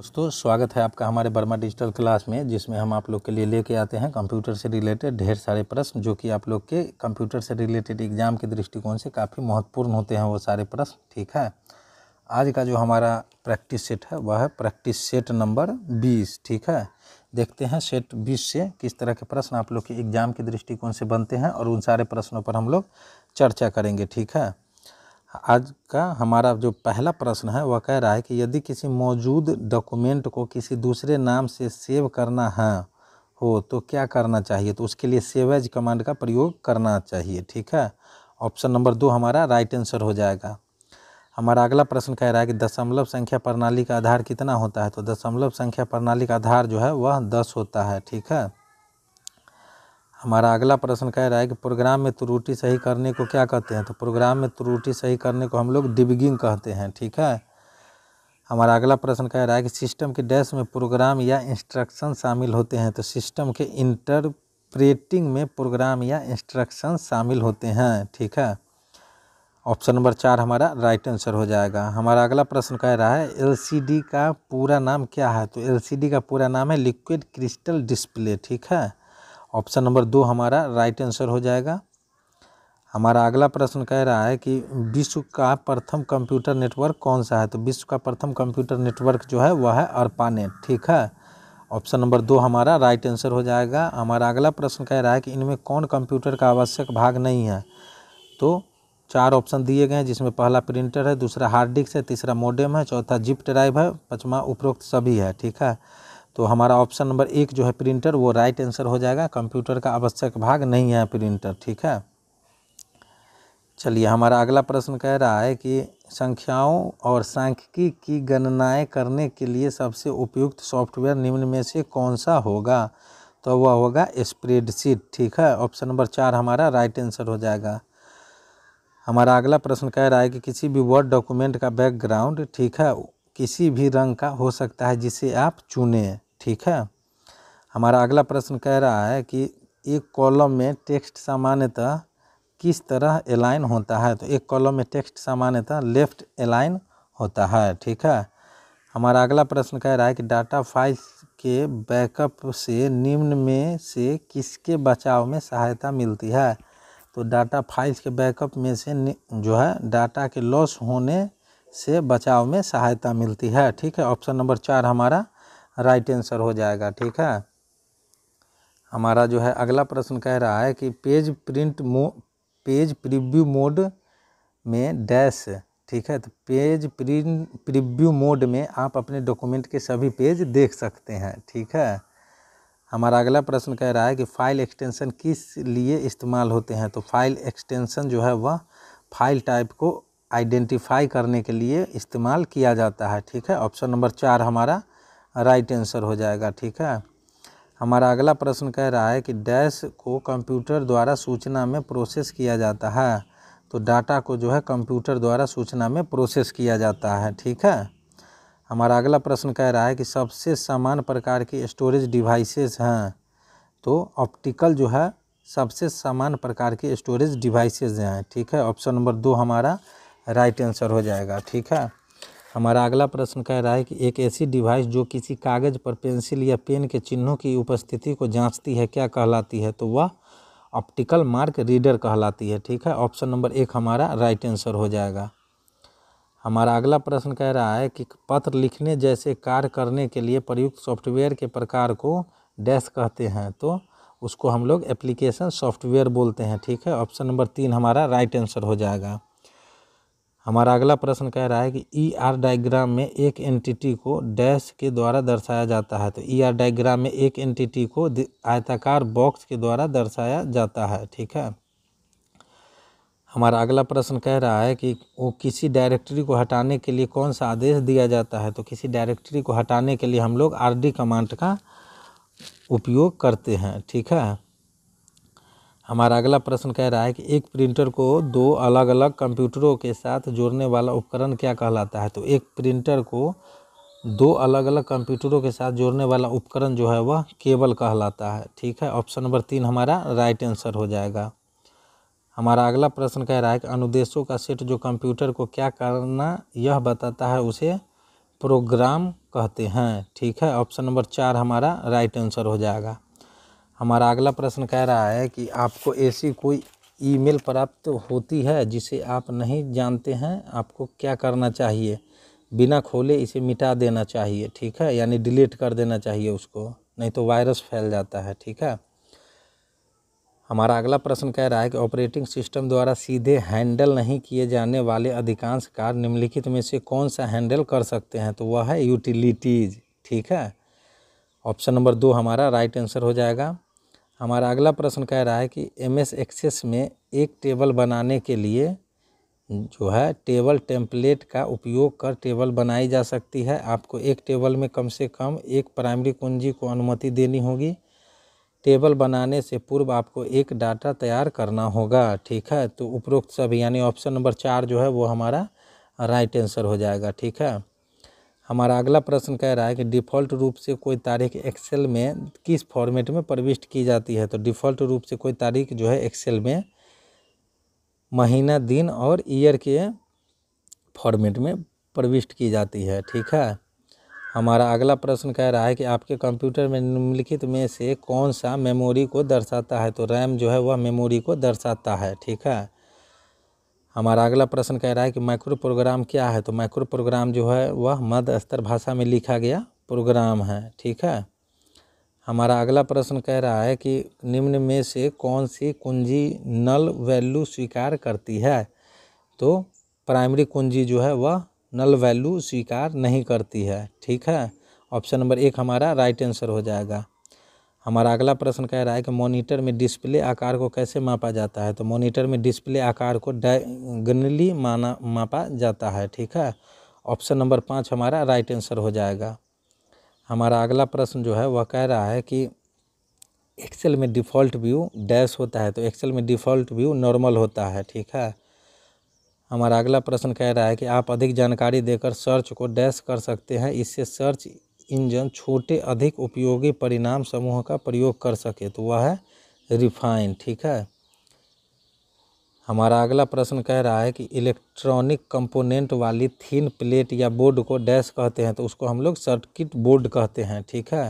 दोस्तों स्वागत है आपका हमारे बर्मा डिजिटल क्लास में जिसमें हम आप लोग के लिए लेके आते हैं कंप्यूटर से रिलेटेड ढेर सारे प्रश्न जो कि आप लोग के कंप्यूटर से रिलेटेड एग्जाम के दृष्टिकोण से काफ़ी महत्वपूर्ण होते हैं वो सारे प्रश्न ठीक है आज का जो हमारा प्रैक्टिस सेट है वह है प्रैक्टिस सेट नंबर बीस ठीक है देखते हैं सेट बीस से किस तरह के प्रश्न आप लोग के एग्जाम के दृष्टिकोण से बनते हैं और उन सारे प्रश्नों पर हम लोग चर्चा करेंगे ठीक है आज का हमारा जो पहला प्रश्न है वह कह रहा है कि यदि किसी मौजूद डॉक्यूमेंट को किसी दूसरे नाम से सेव करना है हो तो क्या करना चाहिए तो उसके लिए सेवेज कमांड का प्रयोग करना चाहिए ठीक है ऑप्शन नंबर दो हमारा राइट आंसर हो जाएगा हमारा अगला प्रश्न कह रहा है कि दशमलव संख्या प्रणाली का आधार कितना होता है तो दशमलव संख्या प्रणाली का आधार जो है वह दस होता है ठीक है हमारा अगला प्रश्न कह रहा है कि प्रोग्राम में त्रुटि सही करने को क्या कहते हैं तो प्रोग्राम में त्रुटि सही करने को हम लोग डिबिगिंग कहते हैं ठीक है हमारा अगला प्रश्न कह रहा है कि सिस्टम के डैश में प्रोग्राम या इंस्ट्रक्शन शामिल होते हैं तो सिस्टम के इंटरप्रेटिंग में प्रोग्राम या इंस्ट्रक्शन शामिल होते हैं ठीक है ऑप्शन नंबर चार हमारा राइट आंसर हो जाएगा हमारा अगला प्रश्न कह रहा है एलसीडी का पूरा नाम क्या है तो एलसीडी का पूरा नाम है लिक्विड क्रिस्टल डिस्प्ले ठीक है ऑप्शन नंबर दो हमारा राइट आंसर हो जाएगा हमारा अगला प्रश्न कह रहा है कि विश्व का प्रथम कंप्यूटर नेटवर्क कौन सा है तो विश्व का प्रथम कंप्यूटर नेटवर्क जो है वह है अर्पानेट ठीक है ऑप्शन नंबर दो हमारा राइट आंसर हो जाएगा हमारा अगला प्रश्न कह रहा है कि इनमें कौन कंप्यूटर का आवश्यक भाग नहीं है तो चार ऑप्शन दिए गए हैं जिसमें पहला प्रिंटर है दूसरा हार्ड डिस्क है तीसरा मोडेम है चौथा जिप ड्राइव है पाँचवा उपरोक्त सभी है ठीक है तो हमारा ऑप्शन नंबर एक जो है प्रिंटर वो राइट आंसर हो जाएगा कंप्यूटर का आवश्यक भाग नहीं है प्रिंटर ठीक है चलिए हमारा अगला प्रश्न कह रहा है कि संख्याओं और सांख्यिकी की गणनाएं करने के लिए सबसे उपयुक्त सॉफ्टवेयर निम्न में से कौन सा होगा तो वह होगा स्प्रेडशीट ठीक है ऑप्शन नंबर चार हमारा राइट आंसर हो जाएगा हमारा अगला प्रश्न कह रहा है कि किसी भी वर्ड डॉक्यूमेंट का बैकग्राउंड ठीक है किसी भी रंग का हो सकता है जिसे आप चुने ठीक है हमारा अगला प्रश्न कह रहा है कि एक कॉलम में टेक्स्ट सामान्यतः किस तरह अलाइन होता है तो एक कॉलम में टेक्स्ट सामान्यतः लेफ्ट अलाइन होता है ठीक है हमारा अगला प्रश्न कह रहा है कि डाटा फाइल के बैकअप से निम्न में से किसके बचाव में सहायता मिलती है तो डाटा फाइल्स के बैकअप में से जो है डाटा के लॉस होने से बचाव में सहायता मिलती है ठीक है ऑप्शन नंबर चार हमारा राइट आंसर हो जाएगा ठीक है हमारा जो है अगला प्रश्न कह रहा है कि पेज प्रिंट मो पेज प्रीव्यू मोड में डैश ठीक है तो पेज प्रिंट प्रीव्यू मोड में आप अपने डॉक्यूमेंट के सभी पेज देख सकते हैं ठीक है हमारा अगला प्रश्न कह रहा है कि फाइल एक्सटेंशन किस लिए इस्तेमाल होते हैं तो फाइल एक्सटेंशन जो है वह फाइल टाइप को आइडेंटिफाई करने के लिए इस्तेमाल किया जाता है ठीक है ऑप्शन नंबर चार हमारा राइट आंसर हो जाएगा ठीक है हमारा अगला प्रश्न कह रहा है कि डैश को कंप्यूटर द्वारा सूचना में प्रोसेस किया जाता है तो डाटा को जो है कंप्यूटर द्वारा सूचना में प्रोसेस किया जाता है ठीक है हमारा अगला प्रश्न कह रहा है कि सबसे सामान्य प्रकार की स्टोरेज डिवाइसेस हैं तो ऑप्टिकल जो है सबसे सामान्य प्रकार की स्टोरेज डिवाइसेज हैं ठीक है ऑप्शन नंबर दो हमारा राइट आंसर हो जाएगा ठीक है हमारा अगला प्रश्न कह रहा है कि एक ऐसी डिवाइस जो किसी कागज़ पर पेंसिल या पेन के चिन्हों की उपस्थिति को जांचती है क्या कहलाती है तो वह ऑप्टिकल मार्क रीडर कहलाती है ठीक है ऑप्शन नंबर एक हमारा राइट आंसर हो जाएगा हमारा अगला प्रश्न कह रहा है कि पत्र लिखने जैसे कार्य करने के लिए प्रयुक्त सॉफ्टवेयर के प्रकार को डैश कहते हैं तो उसको हम लोग एप्लीकेशन सॉफ्टवेयर बोलते हैं ठीक है ऑप्शन नंबर तीन हमारा राइट आंसर हो जाएगा हमारा अगला प्रश्न कह रहा है कि ई आर डायग्राम में एक एंटिटी को डैश के द्वारा दर्शाया जाता है तो ई आर डायग्राम में एक एंटिटी को आयताकार बॉक्स के द्वारा दर्शाया जाता है ठीक है हमारा अगला प्रश्न कह रहा है कि वो किसी डायरेक्टरी को हटाने के लिए कौन सा आदेश दिया जाता है तो किसी डायरेक्टरी को हटाने के लिए हम लोग आर कमांड का उपयोग करते हैं ठीक है हमारा अगला प्रश्न कह रहा है कि एक प्रिंटर को दो अलग अलग कंप्यूटरों के साथ जोड़ने वाला उपकरण क्या कहलाता है तो एक प्रिंटर को दो अलग अलग कंप्यूटरों के साथ जोड़ने वाला उपकरण जो है वह केबल कहलाता है ठीक है ऑप्शन नंबर तीन हमारा राइट आंसर हो जाएगा हमारा अगला प्रश्न कह रहा है कि अनुदेशों का सेट जो कंप्यूटर को क्या करना यह बताता है उसे प्रोग्राम कहते हैं ठीक है ऑप्शन नंबर चार हमारा राइट आंसर हो जाएगा हमारा अगला प्रश्न कह रहा है कि आपको ऐसी कोई ईमेल प्राप्त होती है जिसे आप नहीं जानते हैं आपको क्या करना चाहिए बिना खोले इसे मिटा देना चाहिए ठीक है यानी डिलीट कर देना चाहिए उसको नहीं तो वायरस फैल जाता है ठीक है हमारा अगला प्रश्न कह रहा है कि ऑपरेटिंग सिस्टम द्वारा सीधे हैंडल नहीं किए जाने वाले अधिकांश कार्य निम्नलिखित में से कौन सा हैंडल कर सकते हैं तो वह है यूटिलिटीज़ ठीक है ऑप्शन नंबर दो हमारा राइट आंसर हो जाएगा हमारा अगला प्रश्न कह रहा है कि एम एस एक्सेस में एक टेबल बनाने के लिए जो है टेबल टेम्पलेट का उपयोग कर टेबल बनाई जा सकती है आपको एक टेबल में कम से कम एक प्राइमरी कुंजी को अनुमति देनी होगी टेबल बनाने से पूर्व आपको एक डाटा तैयार करना होगा ठीक है तो उपरोक्त सब यानी ऑप्शन नंबर चार जो है वो हमारा राइट आंसर हो जाएगा ठीक है हमारा अगला प्रश्न कह रहा है कि डिफ़ॉल्ट रूप से कोई तारीख एक्सेल में किस फॉर्मेट में प्रविष्ट की जाती है तो डिफ़ॉल्ट रूप से कोई तारीख जो है एक्सेल में महीना दिन और ईयर के फॉर्मेट में प्रविष्ट की जाती है ठीक है हमारा अगला प्रश्न कह रहा है कि आपके कंप्यूटर में निम्नलिखित में से कौन सा मेमोरी को दर्शाता है तो रैम जो है वह मेमोरी को दर्शाता है ठीक है हमारा अगला प्रश्न कह रहा है कि माइक्रो प्रोग्राम क्या है तो माइक्रो प्रोग्राम जो है वह मध्य स्तर भाषा में लिखा गया प्रोग्राम है ठीक है हमारा अगला प्रश्न कह रहा है कि निम्न में से कौन सी कुंजी नल वैल्यू स्वीकार करती है तो प्राइमरी कुंजी जो है वह नल वैल्यू स्वीकार नहीं करती है ठीक है ऑप्शन नंबर एक हमारा राइट आंसर हो जाएगा हमारा अगला प्रश्न कह रहा है कि मॉनिटर में डिस्प्ले आकार को कैसे मापा जाता है तो मॉनिटर में डिस्प्ले आकार को डायगनली माना मापा जाता है ठीक है ऑप्शन नंबर पाँच हमारा राइट आंसर हो जाएगा हमारा अगला प्रश्न जो है वह कह रहा है कि एक्सेल में डिफ़ॉल्ट व्यू डैश होता है तो एक्सेल में डिफ़ॉल्ट व्यू नॉर्मल होता है ठीक है हमारा अगला प्रश्न कह रहा है कि आप अधिक जानकारी देकर सर्च को डैश कर सकते हैं इससे सर्च इंजन छोटे अधिक उपयोगी परिणाम समूह का प्रयोग कर सके तो वह है रिफाइन ठीक है हमारा अगला प्रश्न कह रहा है कि इलेक्ट्रॉनिक कंपोनेंट वाली थीन प्लेट या बोर्ड को डैश कहते हैं तो उसको हम लोग सर्किट बोर्ड कहते हैं ठीक है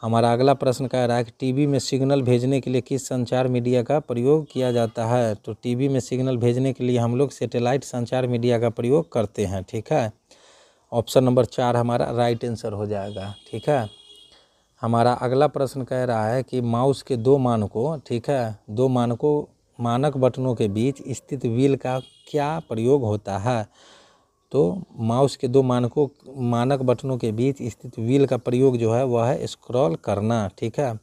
हमारा अगला प्रश्न कह रहा है कि टीवी में सिग्नल भेजने के लिए किस संचार मीडिया का प्रयोग किया जाता है तो टीवी में सिग्नल भेजने के लिए हम लोग सेटेलाइट संचार मीडिया का प्रयोग करते हैं ठीक है ऑप्शन नंबर चार हमारा राइट आंसर हो जाएगा ठीक है हमारा अगला प्रश्न कह रहा है कि माउस के दो मानकों ठीक है दो मानकों मानक बटनों के बीच स्थित व्हील का क्या प्रयोग होता है तो माउस के दो मानकों मानक बटनों के बीच स्थित व्हील का प्रयोग जो है वह है स्क्रॉल करना ठीक है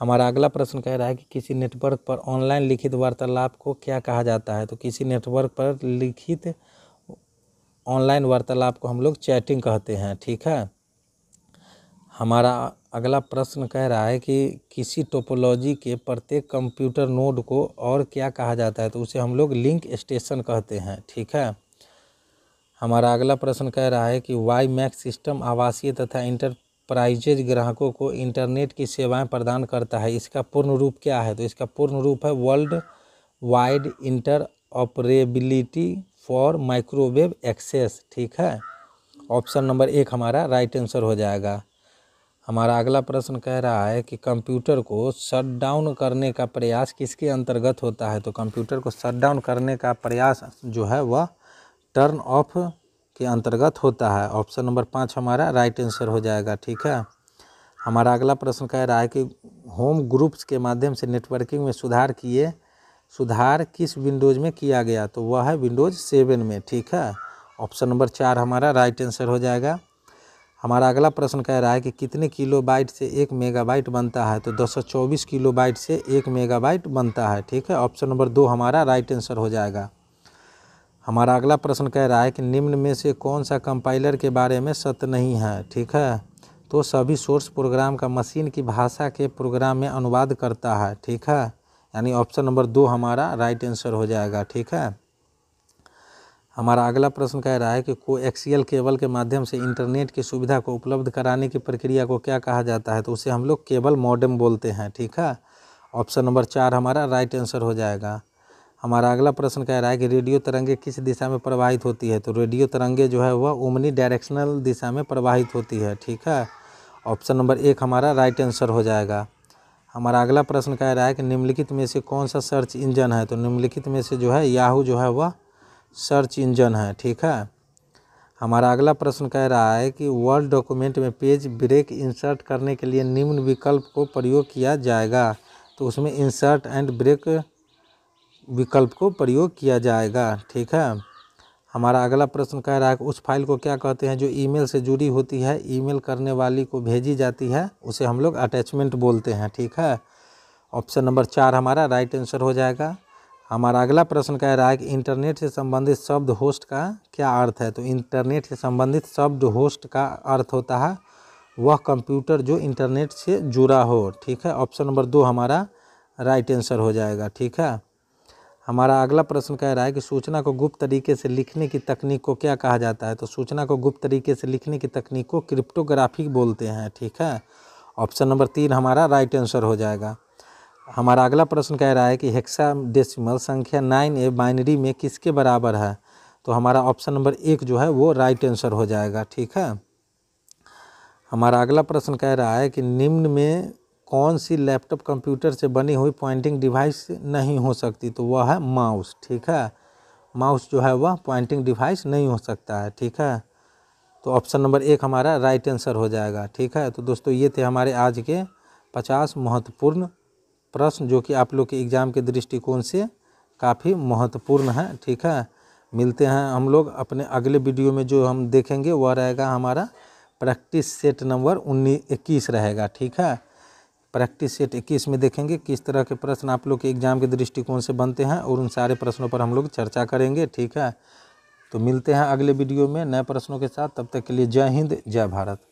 हमारा अगला प्रश्न कह रहा है कि किसी नेटवर्क पर ऑनलाइन लिखित वार्तालाप को क्या कहा जाता है तो किसी नेटवर्क पर लिखित ऑनलाइन वार्तालाप को हम लोग चैटिंग कहते हैं ठीक है हमारा अगला प्रश्न कह रहा है कि किसी टोपोलॉजी के प्रत्येक कंप्यूटर नोड को और क्या कहा जाता है तो उसे हम लोग लिंक स्टेशन कहते हैं ठीक है हमारा अगला प्रश्न कह रहा है कि वाई मैक्स सिस्टम आवासीय तथा इंटरप्राइजेज ग्राहकों को इंटरनेट की सेवाएं प्रदान करता है इसका पूर्ण रूप क्या है तो इसका पूर्ण रूप है world wide interoperability for microwave access ठीक है ऑप्शन नंबर एक हमारा राइट आंसर हो जाएगा हमारा अगला प्रश्न कह रहा है कि कंप्यूटर को शट डाउन करने का प्रयास किसके अंतर्गत होता है तो कंप्यूटर को शट डाउन करने का प्रयास जो है वह टर्न ऑफ के अंतर्गत होता है ऑप्शन नंबर पाँच हमारा राइट आंसर हो जाएगा ठीक है हमारा अगला प्रश्न कह रहा है कि होम ग्रुप्स के माध्यम से नेटवर्किंग में सुधार किए सुधार किस विंडोज़ में किया गया तो वह है विंडोज़ सेवन में ठीक है ऑप्शन नंबर चार हमारा राइट आंसर हो जाएगा हमारा अगला प्रश्न कह रहा है कि कितने किलोबाइट से एक मेगाबाइट बनता है तो 224 किलोबाइट से एक मेगाबाइट बनता है ठीक है ऑप्शन नंबर दो हमारा राइट आंसर हो जाएगा हमारा अगला प्रश्न कह रहा है कि निम्न में से कौन सा कंपाइलर के बारे में सत्य नहीं है ठीक है तो सभी सोर्स प्रोग्राम का मशीन की भाषा के प्रोग्राम में अनुवाद करता है ठीक है यानी ऑप्शन नंबर दो हमारा राइट आंसर हो जाएगा ठीक है हमारा अगला प्रश्न कह रहा है कि को एक्सीएल केबल के माध्यम से इंटरनेट की सुविधा को उपलब्ध कराने की प्रक्रिया को क्या कहा जाता है तो उसे हम लोग केबल मॉडम बोलते हैं ठीक है ऑप्शन नंबर चार हमारा राइट आंसर हो जाएगा हमारा अगला प्रश्न कह रहा है कि रेडियो तरंगे किस दिशा में प्रवाहित होती है तो रेडियो तरंगे जो है वह उमनी डायरेक्शनल दिशा में प्रवाहित होती है ठीक है ऑप्शन नंबर एक हमारा राइट आंसर हो जाएगा हमारा अगला प्रश्न कह रहा है कि निम्नलिखित में से कौन सा सर्च इंजन है तो निम्नलिखित में से जो है याहू जो है वह सर्च इंजन है ठीक है हमारा अगला प्रश्न कह रहा है कि वर्ड डॉक्यूमेंट में पेज ब्रेक इंसर्ट करने के लिए निम्न विकल्प को प्रयोग किया जाएगा तो उसमें इंसर्ट एंड ब्रेक विकल्प को प्रयोग किया जाएगा ठीक है हमारा अगला प्रश्न कह रहा है कि उस फाइल को क्या कहते हैं जो ईमेल से जुड़ी होती है ईमेल करने वाली को भेजी जाती है उसे हम लोग अटैचमेंट बोलते हैं ठीक है ऑप्शन नंबर चार हमारा राइट आंसर हो जाएगा हमारा अगला प्रश्न कह रहा है कि इंटरनेट से संबंधित शब्द होस्ट का क्या अर्थ है तो इंटरनेट से संबंधित शब्द होस्ट का अर्थ होता है वह कंप्यूटर जो इंटरनेट से जुड़ा हो ठीक है ऑप्शन नंबर दो हमारा राइट आंसर हो जाएगा ठीक है हमारा अगला प्रश्न कह रहा है कि सूचना को गुप्त तरीके से लिखने की तकनीक को क्या कहा जाता है तो सूचना को गुप्त तरीके से लिखने की तकनीक को क्रिप्टोग्राफी बोलते हैं ठीक है ऑप्शन नंबर तीन हमारा राइट आंसर हो जाएगा हमारा अगला प्रश्न कह रहा है कि हेक्सा डेसिमल संख्या नाइन ए बाइनरी में किसके बराबर है तो हमारा ऑप्शन नंबर एक जो है वो राइट आंसर हो जाएगा ठीक है हमारा अगला प्रश्न कह रहा है कि निम्न में कौन सी लैपटॉप कंप्यूटर से बनी हुई पॉइंटिंग डिवाइस नहीं हो सकती तो वह है माउस ठीक है माउस जो है वह पॉइंटिंग डिवाइस नहीं हो सकता है ठीक है तो ऑप्शन नंबर एक हमारा राइट आंसर हो जाएगा ठीक है तो दोस्तों ये थे हमारे आज के पचास महत्वपूर्ण प्रश्न जो कि आप लोग के एग्ज़ाम के दृष्टिकोण से काफ़ी महत्वपूर्ण है ठीक है मिलते हैं हम लोग अपने अगले वीडियो में जो हम देखेंगे वह रहेगा हमारा प्रैक्टिस सेट नंबर उन्नीस इक्कीस रहेगा ठीक है प्रैक्टिस सेट इक्कीस में देखेंगे किस तरह के प्रश्न आप लोग के एग्जाम के दृष्टिकोण से बनते हैं और उन सारे प्रश्नों पर हम लोग चर्चा करेंगे ठीक है तो मिलते हैं अगले वीडियो में नए प्रश्नों के साथ तब तक के लिए जय हिंद जय भारत